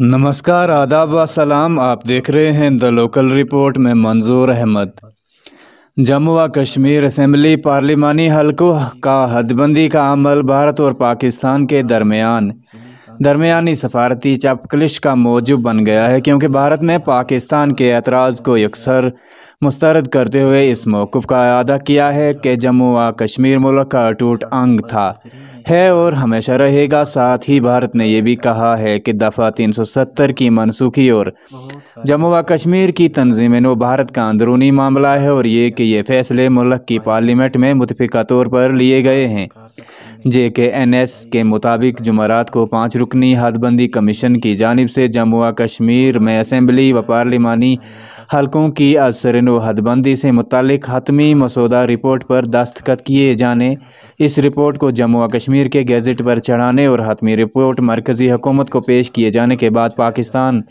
नमस्कार आदाब व सलाम आप देख रहे हैं द लोकल रिपोर्ट में मंजूर अहमद जम्मू व कश्मीर असम्बली पार्लिमानी हलकों का हदबंदी का अमल भारत और पाकिस्तान के दरमियान दरमियानी सफारती चपकलिश का मौजूद बन गया है क्योंकि भारत ने पाकिस्तान के एतराज़ को यकसर मुस्तरद करते हुए इस मौक़ का अदा किया है कि जम्मू व कश्मीर मुल्क का अटूट अंग था है और हमेशा रहेगा साथ ही भारत ने यह भी कहा है कि दफ़ा 370 की मनसूखी और जम्मू व कश्मीर की तनजीमें नो भारत का अंदरूनी मामला है और ये कि ये फैसले मुल्क की पार्लियामेंट में मुतफ़ा तौर पर लिए गए हैं जे के एन एस के मुताबिक जुमेरात को पाँच रुकनी हदबंदी कमीशन की जानब से जम्मू व कश्मीर में असम्बली व पार्लिमानी हलकों की आज सरेनो हदबंदी से मुतल हतमी मसौदा रिपोर्ट पर दस्तखत किए जाने इस रिपोर्ट को जम्मू और कश्मीर के गेजट पर चढ़ाने और हतमी रिपोर्ट मरकज़ी हुकूमत को पेश किए जाने के बाद पाकिस्तान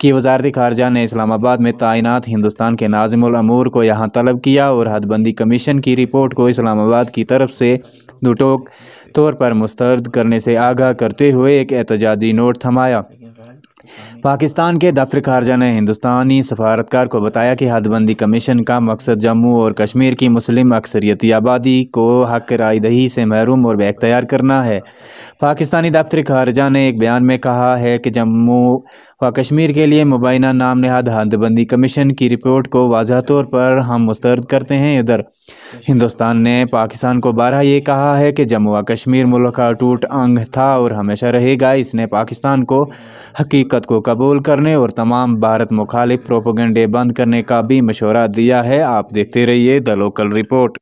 की वजारत खारजा ने इस्लामाबाद में तैनात हिंदुस्तान के नाजमूर को यहाँ तलब किया और हदबंदी कमीशन की रिपोर्ट को इस्लामाबाद की तरफ से दुटोक तौर पर मुस्तरद करने से आगाह करते हुए एक एहतजाजी नोट थमाया पाकिस्तान के दफ्तर खारजा ने हिंदुस्तानी सफारतकार को बताया कि हदबंदी कमीशन का मकसद जम्मू और कश्मीर की मुस्लिम अक्सरियती आबादी को हक रायदही से महरूम और बेख्तियार करना है पाकिस्तानी दफ्तर खारजा ने एक बयान में कहा है कि जम्मू व कश्मीर के लिए मुबैना नाम नहाद हदबंदी कमीशन की रिपोर्ट को वाजह तौर पर हम मुस्तरद करते हैं इधर हिंदुस्तान ने पाकिस्तान को बारह ये कहा है कि जम्मू व कश्मीर मुल्क का टूट अंग था और हमेशा रहेगा इसने पाकिस्तान को हकीक हकीकत को कबूल करने और तमाम भारत मुखालिफ प्रोपोगंडे बंद करने का भी मशवरा दिया है आप देखते रहिए द लोकल रिपोर्ट